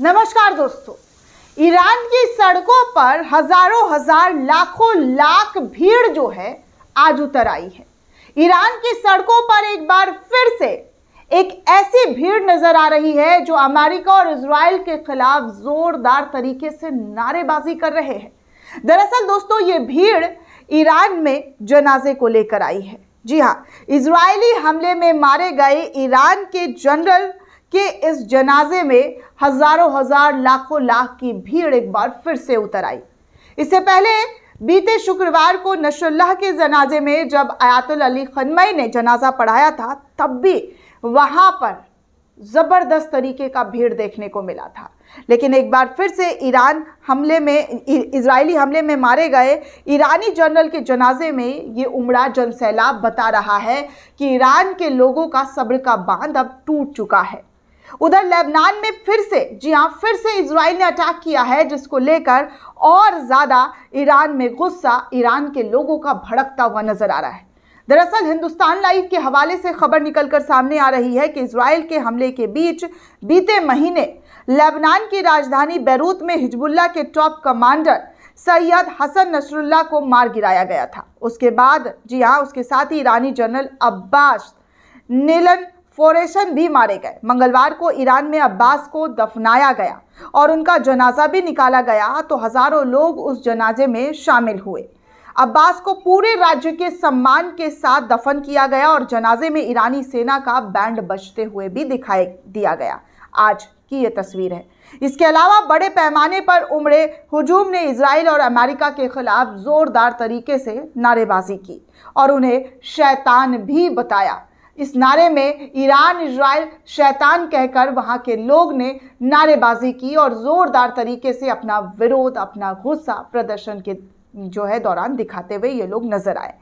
नमस्कार दोस्तों ईरान की सड़कों पर हजारों हजार लाखों लाख भीड़ जो है आज उतर आई है ईरान की सड़कों पर एक बार फिर से एक ऐसी भीड़ नजर आ रही है जो अमेरिका और इसराइल के खिलाफ जोरदार तरीके से नारेबाजी कर रहे हैं दरअसल दोस्तों ये भीड़ ईरान में जनाजे को लेकर आई है जी हाँ इसराइली हमले में मारे गए ईरान के जनरल कि इस जनाजे में हजारों हजार लाखों लाख की भीड़ एक बार फिर से उतर आई इससे पहले बीते शुक्रवार को नशुल्लाह के जनाजे में जब आयातुल अली खनमई ने जनाजा पढ़ाया था तब भी वहाँ पर ज़बरदस्त तरीके का भीड़ देखने को मिला था लेकिन एक बार फिर से ईरान हमले में इजरायली हमले में मारे गए ईरानी जनरल के जनाजे में ये उमड़ा जन सैलाब बता रहा है कि ईरान के लोगों का सब्र का बांध अब टूट चुका है उधर लेबनान में फिर से जी हाँ फिर से इसराइल ने अटैक किया है जिसको लेकर और ज़्यादा ईरान में गुस्सा ईरान के लोगों का भड़कता हुआ नज़र आ रहा है दरअसल हिंदुस्तान लाइव के हवाले से खबर निकलकर सामने आ रही है कि इसराइल के हमले के बीच बीते महीने लेबनान की राजधानी बैरूत में हिजबुल्ला के top commander Sayyed Hassan Nasrallah को मार गिराया गया था उसके बाद जी हाँ उसके साथ ही ईरानी जनरल अब्बास नीलन फोरेशन भी मारे गए मंगलवार को ईरान में अब्बास को दफनाया गया और उनका जनाजा भी निकाला गया तो हज़ारों लोग उस जनाजे में शामिल हुए अब्बास को पूरे राज्य के सम्मान के साथ दफन किया गया और जनाजे में ईरानी सेना का बैंड बजते हुए भी दिखाई दिया गया आज की ये तस्वीर है इसके अलावा बड़े पैमाने पर उमड़े हुजूम ने इसराइल और अमेरिका के खिलाफ ज़ोरदार तरीके से नारेबाजी की और उन्हें शैतान भी बताया इस नारे में ईरान इसराइल शैतान कहकर वहाँ के लोग ने नारेबाजी की और ज़ोरदार तरीके से अपना विरोध अपना गुस्सा प्रदर्शन के जो है दौरान दिखाते हुए ये लोग नजर आए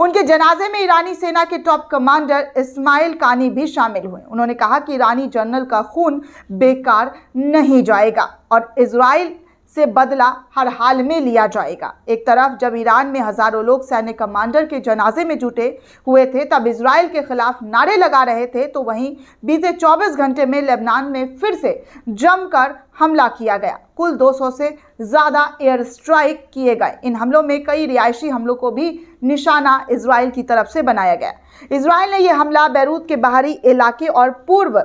उनके जनाजे में ईरानी सेना के टॉप कमांडर इस्माइल कानी भी शामिल हुए उन्होंने कहा कि ईरानी जनरल का खून बेकार नहीं जाएगा और इसराइल से बदला हर हाल में लिया जाएगा एक तरफ जब ईरान में हज़ारों लोग सैन्य कमांडर के जनाजे में जुटे हुए थे तब इसराइल के खिलाफ नारे लगा रहे थे तो वहीं बीते 24 घंटे में लेबनान में फिर से जमकर हमला किया गया कुल 200 से ज़्यादा एयर स्ट्राइक किए गए इन हमलों में कई रिहायशी हमलों को भी निशाना इसराइल की तरफ से बनाया गया इसराइल ने यह हमला बैरूत के बाहरी इलाके और पूर्व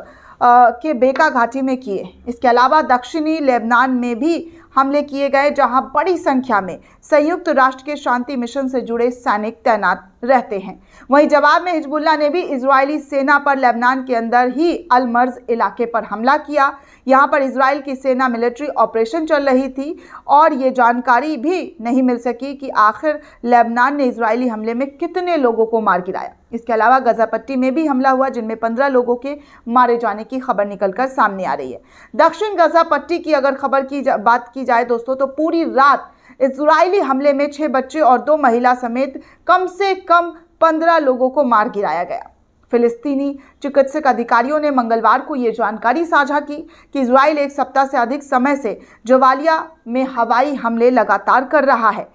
के बेका घाटी में किए इसके अलावा दक्षिणी लेबनान में भी हमले किए गए जहां बड़ी संख्या में संयुक्त राष्ट्र के शांति मिशन से जुड़े सैनिक तैनात रहते हैं वहीं जवाब में हिजबुल्ला ने भी इजरायली सेना पर लेबनान के अंदर ही अलमर्ज इलाके पर हमला किया यहां पर इसराइल की सेना मिलिट्री ऑपरेशन चल रही थी और ये जानकारी भी नहीं मिल सकी कि आखिर लेबनान ने इसराइली हमले में कितने लोगों को मार गिराया इसके अलावा गजापट्टी में भी हमला हुआ जिनमें पंद्रह लोगों के मारे जाने की खबर निकलकर सामने आ रही है दक्षिण गजापट्टी की अगर खबर की बात की की जाए दोस्तों तो पूरी रात इसराइली हमले में छः बच्चे और दो महिला समेत कम से कम पंद्रह लोगों को मार गिराया गया फिलिस्तीनी चिकित्सक अधिकारियों ने मंगलवार को ये जानकारी साझा की कि इसराइल एक सप्ताह से अधिक समय से जवालिया में हवाई हमले लगातार कर रहा है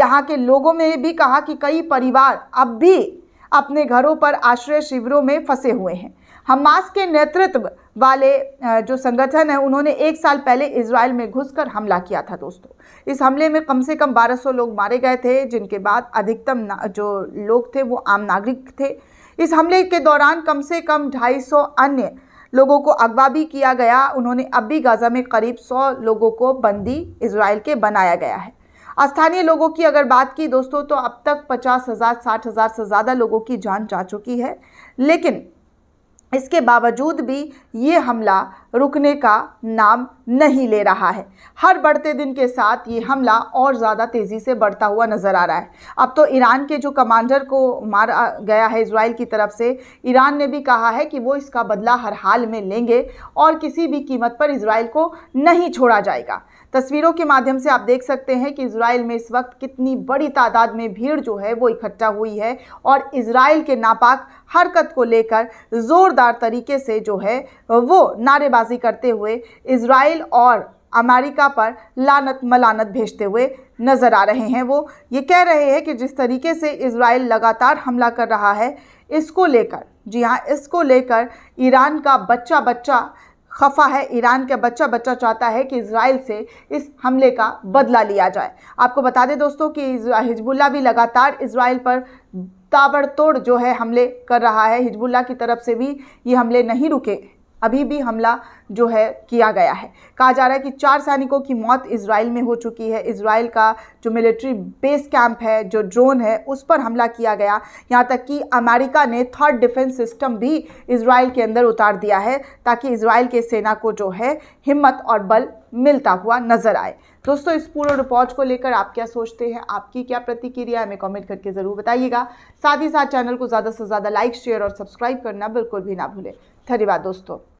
यहाँ के लोगों ने भी कहा कि कई परिवार अब भी अपने घरों पर आश्रय शिविरों में फंसे हुए हैं हमास के नेतृत्व वाले जो संगठन है उन्होंने एक साल पहले इसराइल में घुसकर हमला किया था दोस्तों इस हमले में कम से कम 1200 लोग मारे गए थे जिनके बाद अधिकतम जो लोग थे वो आम नागरिक थे इस हमले के दौरान कम से कम 250 अन्य लोगों को अगवा भी किया गया उन्होंने अब भी गाज़ा में करीब 100 लोगों को बंदी इसराइल के बनाया गया है स्थानीय लोगों की अगर बात की दोस्तों तो अब तक पचास हज़ार साठ हज़ार से ज़्यादा लोगों की जान जा चुकी है लेकिन इसके बावजूद भी ये हमला रुकने का नाम नहीं ले रहा है हर बढ़ते दिन के साथ ये हमला और ज़्यादा तेज़ी से बढ़ता हुआ नज़र आ रहा है अब तो ईरान के जो कमांडर को मारा गया है इसराइल की तरफ से ईरान ने भी कहा है कि वो इसका बदला हर हाल में लेंगे और किसी भी कीमत पर इसराइल को नहीं छोड़ा जाएगा तस्वीरों के माध्यम से आप देख सकते हैं कि इसराइल में इस वक्त कितनी बड़ी तादाद में भीड़ जो है वो इकट्ठा हुई है और इसराइल के नापाक हरकत को लेकर ज़ोरदार तरीके से जो है वो नारेबाजी करते हुए इसराइल और अमेरिका पर लानत मलानत भेजते हुए नज़र आ रहे हैं वो ये कह रहे हैं कि जिस तरीके से इसराइल लगातार हमला कर रहा है इसको लेकर जी हाँ इसको लेकर ईरान का बच्चा बच्चा खफा है ईरान का बच्चा बच्चा चाहता है कि इसराइल से इस हमले का बदला लिया जाए आपको बता दें दोस्तों कि हिजबुल्ला भी लगातार इसराइल पर ताबड़तोड़ जो है हमले कर रहा है हिजबुल्ला की तरफ से भी ये हमले नहीं रुके अभी भी हमला जो है किया गया है कहा जा रहा है कि चार सैनिकों की मौत इसराइल में हो चुकी है इसराइल का जो मिलिट्री बेस कैंप है जो ड्रोन है उस पर हमला किया गया यहाँ तक कि अमेरिका ने थर्ड डिफेंस सिस्टम भी इसराइल के अंदर उतार दिया है ताकि इसराइल के सेना को जो है हिम्मत और बल मिलता हुआ नज़र आए दोस्तों इस पूरे रिपोर्ट को लेकर आप क्या सोचते हैं आपकी क्या प्रतिक्रिया हमें कमेंट करके ज़रूर बताइएगा साथ ही साथ चैनल को ज़्यादा से ज़्यादा लाइक शेयर और सब्सक्राइब करना बिल्कुल भी ना भूलें धन्यवाद दोस्तों